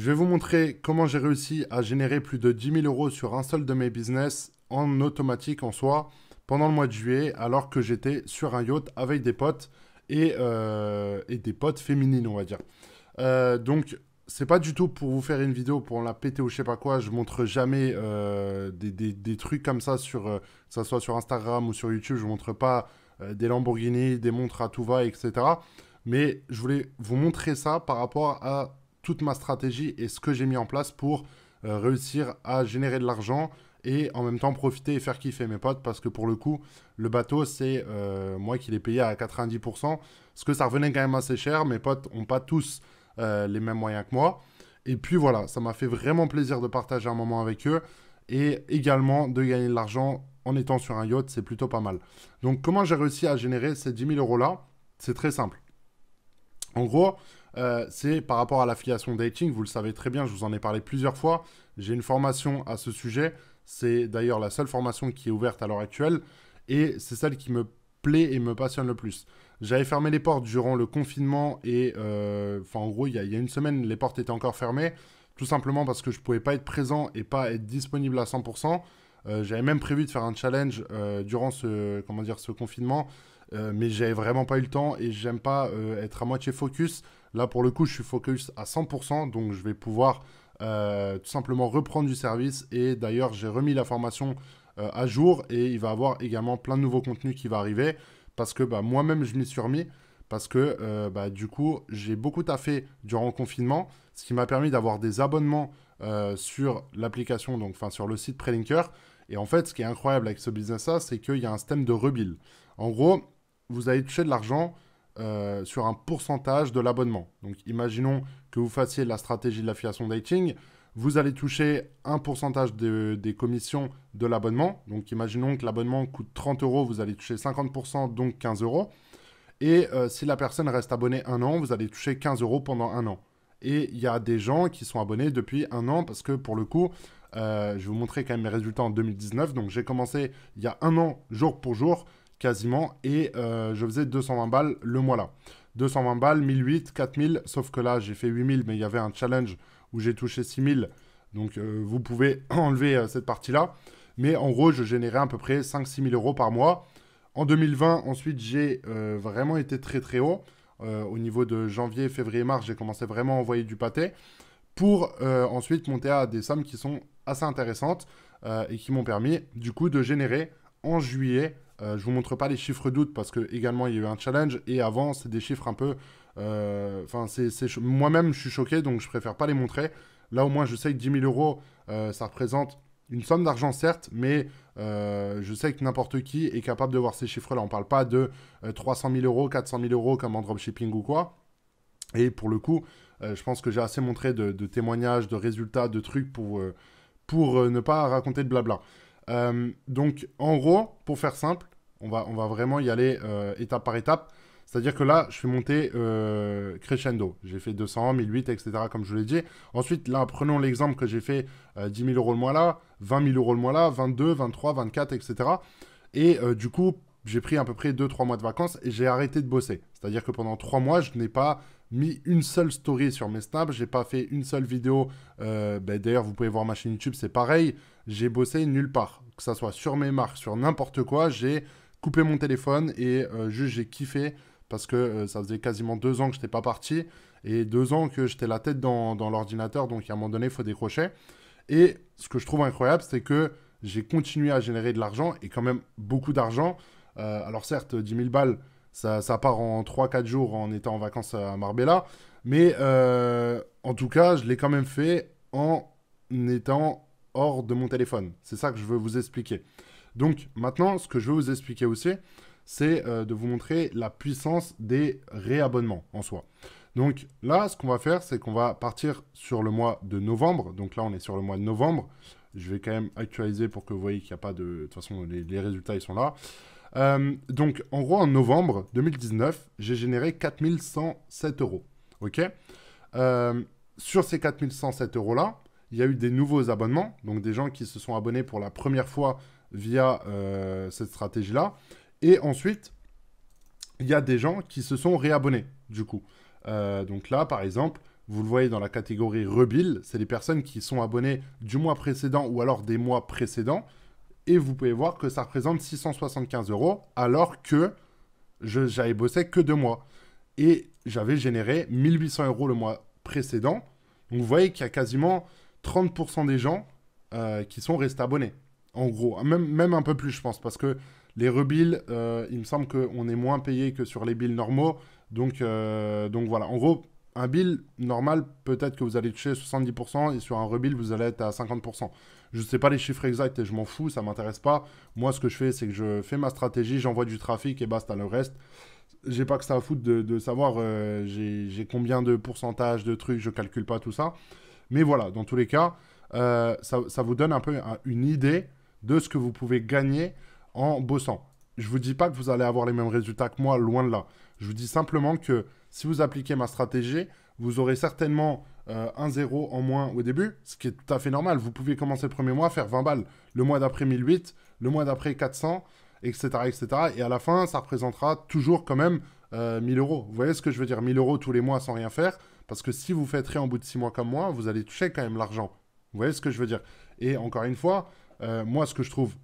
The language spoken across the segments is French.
Je vais vous montrer comment j'ai réussi à générer plus de 10 000 euros sur un seul de mes business en automatique en soi pendant le mois de juillet alors que j'étais sur un yacht avec des potes et, euh, des potes féminines on va dire. Euh, donc c'est pas du tout pour vous faire une vidéo pour la péter ou je sais pas quoi. Je montre jamais euh, des, trucs comme ça sur, que ce soit sur Instagram ou sur YouTube. Je montre pas des Lamborghini, des montres à tout va, etc. Mais je voulais vous montrer ça par rapport à toute ma stratégie et ce que j'ai mis en place pour euh, réussir à générer de l'argent et en même temps profiter et faire kiffer mes potes parce que pour le coup, le bateau, c'est euh, moi qui l'ai payé à 90%, Ce que ça revenait quand même assez cher. Mes potes n'ont pas tous euh, les mêmes moyens que moi. Et puis voilà, ça m'a fait vraiment plaisir de partager un moment avec eux et également de gagner de l'argent en étant sur un yacht, c'est plutôt pas mal. Donc comment j'ai réussi à générer ces 10 000 euros-là C'est très simple. En gros, euh, c'est par rapport à l'affiliation dating. Vous le savez très bien, je vous en ai parlé plusieurs fois. J'ai une formation à ce sujet. C'est d'ailleurs la seule formation qui est ouverte à l'heure actuelle. Et c'est celle qui me plaît et me passionne le plus. J'avais fermé les portes durant le confinement et, euh, enfin, en gros, il y, a une semaine, les portes étaient encore fermées, tout simplement parce que je pouvais pas être présent et pas être disponible à 100%. Euh, j'avais même prévu de faire un challenge durant ce, comment dire, ce confinement, mais j'avais vraiment pas eu le temps et j'aime pas être à moitié focus. Là, pour le coup, je suis focus à 100%, donc je vais pouvoir euh, tout simplement reprendre du service. Et d'ailleurs, j'ai remis la formation euh, à jour et il va avoir également plein de nouveaux contenus qui vont arriver parce que bah, moi-même, je m'y suis remis. Parce que euh, bah, du coup, j'ai beaucoup taffé durant le confinement, ce qui m'a permis d'avoir des abonnements sur l'application, donc enfin sur le site Prelinker. Et en fait, ce qui est incroyable avec ce business-là, c'est qu'il y a un système de rebuild. En gros, vous allez toucher de l'argent, euh, sur un pourcentage de l'abonnement. Donc imaginons que vous fassiez la stratégie de l'affiliation dating, vous allez toucher un pourcentage des commissions de l'abonnement. Donc imaginons que l'abonnement coûte 30 euros, vous allez toucher 50%, donc 15 euros. Et euh, si la personne reste abonnée un an, vous allez toucher 15 euros pendant un an. Et il y a des gens qui sont abonnés depuis un an parce que pour le coup, euh, je vais vous montrer quand même mes résultats en 2019. Donc j'ai commencé il y a un an, jour pour jour quasiment, et euh, je faisais 220 balles le mois là. 220 balles, 1008, 4000, sauf que là j'ai fait 8000, mais il y avait un challenge où j'ai touché 6000, donc euh, vous pouvez enlever euh, cette partie-là. Mais en gros, je générais à peu près 5-6 000 euros par mois. En 2020, ensuite, j'ai vraiment été très très haut. au niveau de janvier, février, mars, j'ai commencé vraiment à envoyer du pâté pour ensuite monter à des sommes qui sont assez intéressantes et qui m'ont permis du coup de générer en juillet euh, je ne vous montre pas les chiffres d'août parce que également il y a eu un challenge et avant c'est des chiffres un peu. Euh, enfin, c'est moi-même je suis choqué donc je préfère pas les montrer. Là au moins je sais que 10 000 euros euh, ça représente une somme d'argent certes, mais je sais que n'importe qui est capable de voir ces chiffres-là. On parle pas de 300 000 euros, 400 000 euros comme en dropshipping ou quoi. Et pour le coup, je pense que j'ai assez montré de, de, témoignages, de résultats, de trucs pour, pour ne pas raconter de blabla. Euh, donc, en gros, pour faire simple, on va, on va vraiment y aller euh, étape par étape. C'est-à-dire que là, je suis monter euh, crescendo. J'ai fait 200, 1008, etc., comme je vous l'ai dit. Ensuite, là, prenons l'exemple que j'ai fait 10 000 euros le mois là, 20 000 euros le mois là, 22, 23, 24, etc. Et du coup, j'ai pris à peu près 2-3 mois de vacances et j'ai arrêté de bosser. C'est-à-dire que pendant 3 mois, je n'ai pas mis une seule story sur mes snaps, j'ai pas fait une seule vidéo. Euh, ben, d'ailleurs, vous pouvez voir ma chaîne YouTube, c'est pareil. J'ai bossé nulle part, que ça soit sur mes marques, sur n'importe quoi. J'ai coupé mon téléphone et euh, juste j'ai kiffé parce que euh, ça faisait quasiment deux ans que je n'étais pas parti et deux ans que j'étais la tête dans, dans l'ordinateur. Donc, à un moment donné, il faut décrocher. Et ce que je trouve incroyable, c'est que j'ai continué à générer de l'argent et quand même beaucoup d'argent. alors, certes, 10 000 balles ça, part en 3-4 jours en étant en vacances à Marbella. Mais euh, en tout cas, je l'ai quand même fait en étant hors de mon téléphone. C'est ça que je veux vous expliquer. Donc maintenant, ce que je veux vous expliquer aussi, c'est euh, de vous montrer la puissance des réabonnements en soi. Donc là, ce qu'on va faire, c'est qu'on va partir sur le mois de novembre. Donc là, on est sur le mois de novembre. Je vais quand même actualiser pour que vous voyez qu'il n'y a pas de... De toute façon, les résultats, ils sont là. Euh, donc, en gros, en novembre 2019, j'ai généré 4107 euros. OK euh, Sur ces 4107 euros-là, il y a eu des nouveaux abonnements, donc des gens qui se sont abonnés pour la première fois via euh, cette stratégie-là. Et ensuite, il y a des gens qui se sont réabonnés, du coup. donc là, par exemple, vous le voyez dans la catégorie rebuild, c'est les personnes qui sont abonnées du mois précédent ou alors des mois précédents et vous pouvez voir que ça représente 675 euros, alors que j'avais bossé que deux mois. Et j'avais généré 1800 euros le mois précédent. Donc vous voyez qu'il y a quasiment 30% des gens euh, qui sont restés abonnés. En gros, même, même un peu plus, je pense, parce que les rebills, euh, il me semble qu'on est moins payé que sur les bills normaux. Donc, euh, donc voilà, en gros, un bill normal, peut-être que vous allez toucher 70% et sur un rebill, vous allez être à 50%. Je ne sais pas les chiffres exacts et je m'en fous, ça m'intéresse pas. Moi, ce que je fais, c'est que je fais ma stratégie, j'envoie du trafic et basta le reste. J'ai pas que ça à foutre de, savoir euh, j'ai combien de pourcentage de trucs, je calcule pas tout ça. Mais voilà, dans tous les cas, euh, ça, vous donne un peu une idée de ce que vous pouvez gagner en bossant. Je ne vous dis pas que vous allez avoir les mêmes résultats que moi, loin de là. Je vous dis simplement que si vous appliquez ma stratégie, vous aurez certainement euh, un zéro en moins au début, ce qui est tout à fait normal. Vous pouvez commencer le premier mois, faire 20 balles, le mois d'après 1008, le mois d'après 400, etc., etc. Et à la fin, ça représentera toujours quand même 1000 euh, euros. Vous voyez ce que je veux dire 1000 euros tous les mois sans rien faire, parce que si vous faites rien au bout de 6 mois comme moi, vous allez toucher quand même l'argent. Vous voyez ce que je veux dire Et encore une fois, euh, moi, ce que je trouve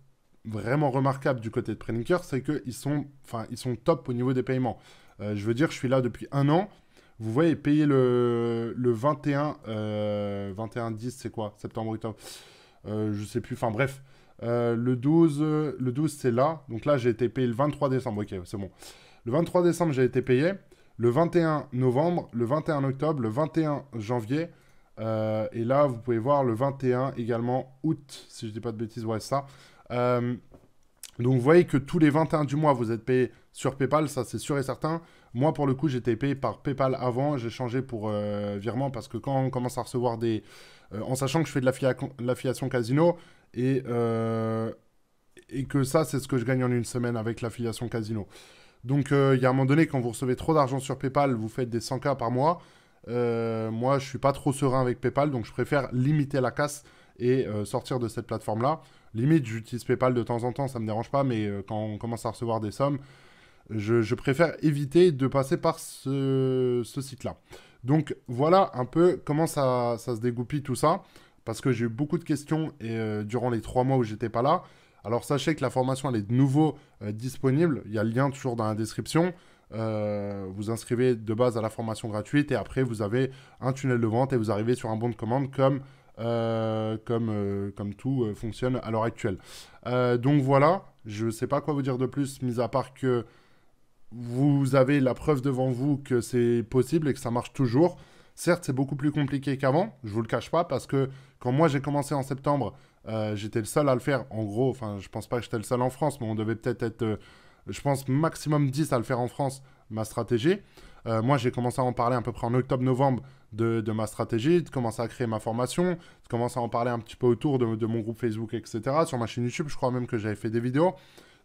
vraiment remarquable du côté de Prelinker, c'est qu'ils sont, ils sont top au niveau des paiements. je veux dire, je suis là depuis un an vous voyez, payer le, le 21, 21 10, c'est quoi Septembre, octobre. Euh, je sais plus. Enfin bref, euh, le 12, le 12 c'est là. Donc là, j'ai été payé le 23 décembre. Ok, c'est bon. Le 23 décembre, j'ai été payé. Le 21 novembre, le 21 octobre, le 21 janvier. Euh, et là, vous pouvez voir le 21 également août, si je dis pas de bêtises. Ouais, ça. Euh, donc vous voyez que tous les 21 du mois, vous êtes payé sur PayPal, ça c'est sûr et certain. Moi, pour le coup, j'étais payé par PayPal avant, j'ai changé pour euh, virement parce que quand on commence à recevoir des... Euh, en sachant que je fais de l'affiliation casino et, euh, et que ça, c'est ce que je gagne en une semaine avec l'affiliation casino. Donc il y a un moment donné, quand vous recevez trop d'argent sur PayPal, vous faites des 100K par mois. moi, je ne suis pas trop serein avec PayPal, donc je préfère limiter la casse et sortir de cette plateforme-là. Limite, j'utilise PayPal de temps en temps, ça me dérange pas, mais euh, quand on commence à recevoir des sommes, je, préfère éviter de passer par ce, site-là. Donc voilà un peu comment ça, se dégoupille tout ça, parce que j'ai eu beaucoup de questions et, euh, durant les trois mois où j'étais pas là. Alors sachez que la formation, elle est de nouveau euh, disponible. Il y a le lien toujours dans la description. vous inscrivez de base à la formation gratuite et après vous avez un tunnel de vente et vous arrivez sur un bon de commande comme euh, comme, euh, comme tout euh, fonctionne à l'heure actuelle. donc voilà, je ne sais pas quoi vous dire de plus, mis à part que vous avez la preuve devant vous que c'est possible et que ça marche toujours. Certes, c'est beaucoup plus compliqué qu'avant, je vous le cache pas, parce que quand moi j'ai commencé en septembre, j'étais le seul à le faire. En gros, enfin, je pense pas que j'étais le seul en France, mais on devait peut-être être, être je pense, maximum 10 à le faire en France, ma stratégie. Euh, moi, j'ai commencé à en parler à peu près en octobre-novembre de, ma stratégie, de commencer à créer ma formation, de commencer à en parler un petit peu autour de, mon groupe Facebook, etc. Sur ma chaîne YouTube, je crois même que j'avais fait des vidéos.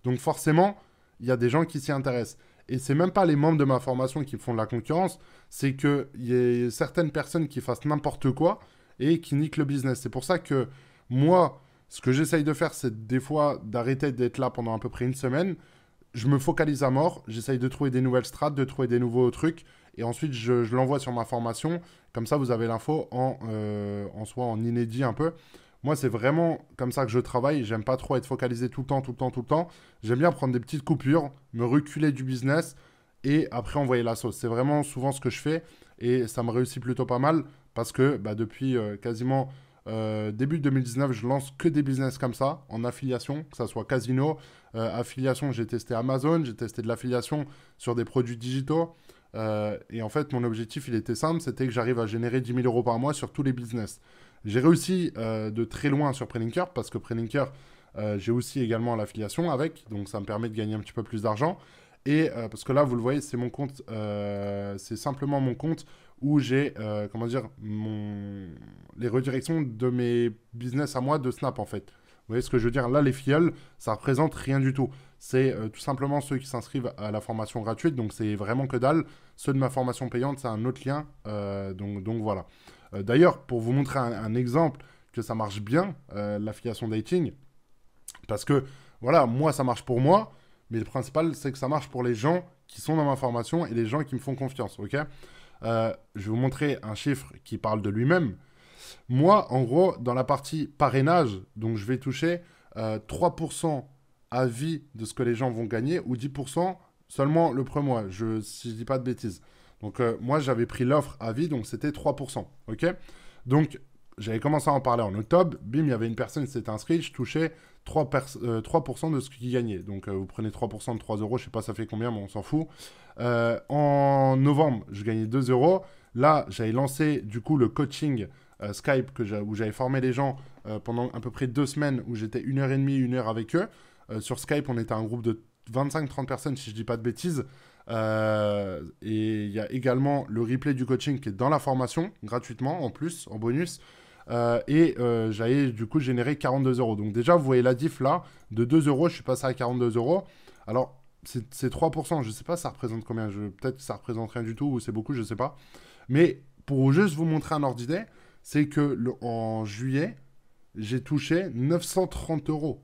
Donc forcément, il y a des gens qui s'y intéressent. Et ce n'est même pas les membres de ma formation qui font de la concurrence, c'est qu'il y a certaines personnes qui fassent n'importe quoi et qui niquent le business. C'est pour ça que moi, ce que j'essaye de faire, c'est des fois d'arrêter d'être là pendant à peu près une semaine, je me focalise à mort, j'essaye de trouver des nouvelles strates, de trouver des nouveaux trucs, et ensuite je, l'envoie sur ma formation. Comme ça, vous avez l'info en, euh, en soi, en inédit un peu. Moi, c'est vraiment comme ça que je travaille. J'aime pas trop être focalisé tout le temps, tout le temps, tout le temps. J'aime bien prendre des petites coupures, me reculer du business et après envoyer la sauce. C'est vraiment souvent ce que je fais et ça me réussit plutôt pas mal parce que bah, depuis euh, quasiment euh, début 2019, je lance que des business comme ça, en affiliation, que ça soit casino, euh, affiliation, j'ai testé Amazon, j'ai testé de l'affiliation sur des produits digitaux. Euh, et en fait, mon objectif, il était simple, c'était que j'arrive à générer 10 000 euros par mois sur tous les business. J'ai réussi de très loin sur Prelinker, parce que Prelinker, j'ai aussi également l'affiliation avec, donc ça me permet de gagner un petit peu plus d'argent. Et parce que là, vous le voyez, c'est mon compte, c'est simplement mon compte où j'ai, euh, comment dire, les redirections de mes business à moi de Snap, en fait. Vous voyez ce que je veux dire Là, les filles, ça représente rien du tout. C'est euh, tout simplement ceux qui s'inscrivent à la formation gratuite, donc c'est vraiment que dalle. Ceux de ma formation payante, c'est un autre lien, euh, donc, donc voilà. D'ailleurs, pour vous montrer un, un, exemple que ça marche bien, l'affiliation dating, parce que, voilà, moi, ça marche pour moi, mais le principal, c'est que ça marche pour les gens qui sont dans ma formation et les gens qui me font confiance, ok euh, je vais vous montrer un chiffre qui parle de lui-même. Moi, en gros, dans la partie parrainage, donc je vais toucher 3% à vie de ce que les gens vont gagner ou 10% seulement le premier mois, je, si je ne dis pas de bêtises. Donc euh, moi, j'avais pris l'offre à vie, donc c'était 3%. OK Donc j'avais commencé à en parler en octobre, bim, il y avait une personne qui s'est inscrite, je touchais 3, euh, de ce qu'il gagnait. Donc euh, vous prenez 3% de 3 euros, je sais pas ça fait combien, mais on s'en fout. Euh, en novembre, je gagnais 2 euros. Là, j'avais lancé du coup le coaching Skype que où j'avais formé les gens pendant à peu près deux semaines où j'étais une heure et demie, une heure avec eux. sur Skype, on était un groupe de 25-30 personnes, si je dis pas de bêtises. et il y a également le replay du coaching qui est dans la formation, gratuitement en plus, en bonus. Euh, et euh, j'avais du coup généré 42 euros. Donc déjà, vous voyez la diff là, de 2 euros, je suis passé à 42 euros. Alors, c'est 3%, je ne sais pas ça représente combien, peut-être que ça représente rien du tout, ou c'est beaucoup, je ne sais pas. Mais pour juste vous montrer un ordre d'idée, c'est que en juillet, j'ai touché 930 euros.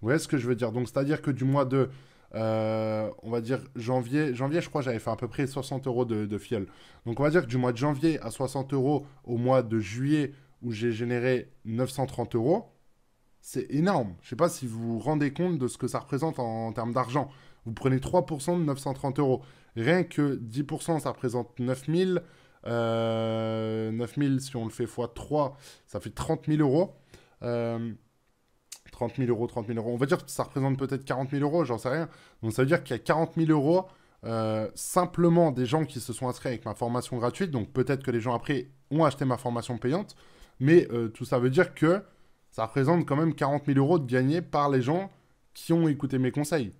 Vous voyez ce que je veux dire Donc, c'est-à-dire que du mois de euh, on va dire janvier, janvier je crois j'avais fait à peu près 60 euros de, fiole. Donc on va dire que du mois de janvier à 60 euros au mois de juillet où j'ai généré 930 euros, c'est énorme. Je sais pas si vous vous rendez compte de ce que ça représente en, termes d'argent. Vous prenez 3% de 930 euros. Rien que 10%, ça représente 9000. 9000, euh, si on le fait x3, ça fait 30 000 euros. Euh, 30 000 euros, 30 000 euros. On va dire que ça représente peut-être 40 000 euros, j'en sais rien. Donc ça veut dire qu'il y a 40 000 euros euh, simplement des gens qui se sont inscrits avec ma formation gratuite. Donc peut-être que les gens après ont acheté ma formation payante. Mais euh, tout ça veut dire que ça représente quand même 40 000 euros de gagné par les gens qui ont écouté mes conseils.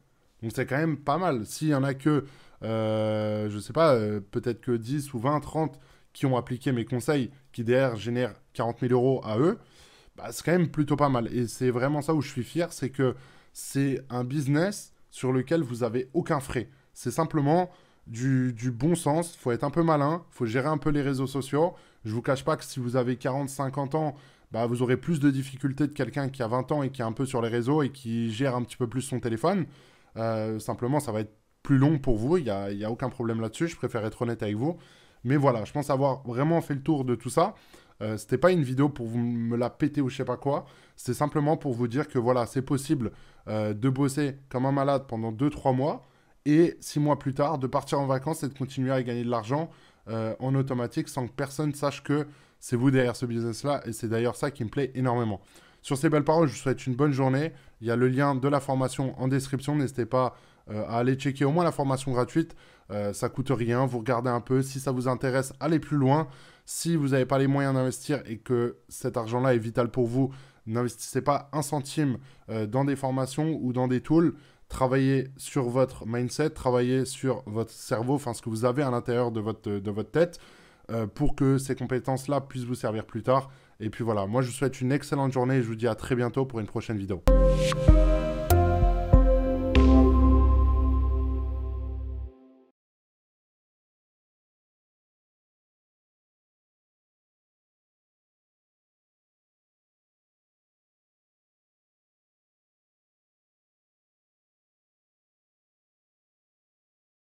Donc c'est quand même pas mal. S'il y en a que, euh, je sais pas, euh, peut-être que 10 ou 20, 30 qui ont appliqué mes conseils, qui derrière génèrent 40 000 euros à eux, bah, c'est quand même plutôt pas mal. Et c'est vraiment ça où je suis fier, c'est que c'est un business sur lequel vous avez aucun frais. C'est simplement du, bon sens, il faut être un peu malin, faut gérer un peu les réseaux sociaux. Je vous cache pas que si vous avez 40, 50 ans, bah, vous aurez plus de difficultés de quelqu'un qui a 20 ans et qui est un peu sur les réseaux et qui gère un petit peu plus son téléphone. Euh, simplement, ça va être plus long pour vous, il n'y a, a aucun problème là-dessus, je préfère être honnête avec vous. Mais voilà, je pense avoir vraiment fait le tour de tout ça. Ce euh, c'était pas une vidéo pour vous me la péter ou je sais pas quoi. C'est simplement pour vous dire que voilà, c'est possible euh, de bosser comme un malade pendant 2-3 mois et 6 mois plus tard de partir en vacances et de continuer à gagner de l'argent euh, en automatique sans que personne sache que c'est vous derrière ce business-là. Et c'est d'ailleurs ça qui me plaît énormément. Sur ces belles paroles, je vous souhaite une bonne journée. Il y a le lien de la formation en description. N'hésitez pas à aller checker au moins la formation gratuite. ça coûte rien. Vous regardez un peu. Si ça vous intéresse, allez plus loin. Si vous n'avez pas les moyens d'investir et que cet argent-là est vital pour vous, n'investissez pas un centime euh, dans des formations ou dans des tools. Travaillez sur votre mindset, travaillez sur votre cerveau, enfin ce que vous avez à l'intérieur de votre, de votre tête, euh, pour que ces compétences-là puissent vous servir plus tard. Et puis voilà, moi je vous souhaite une excellente journée et je vous dis à très bientôt pour une prochaine vidéo.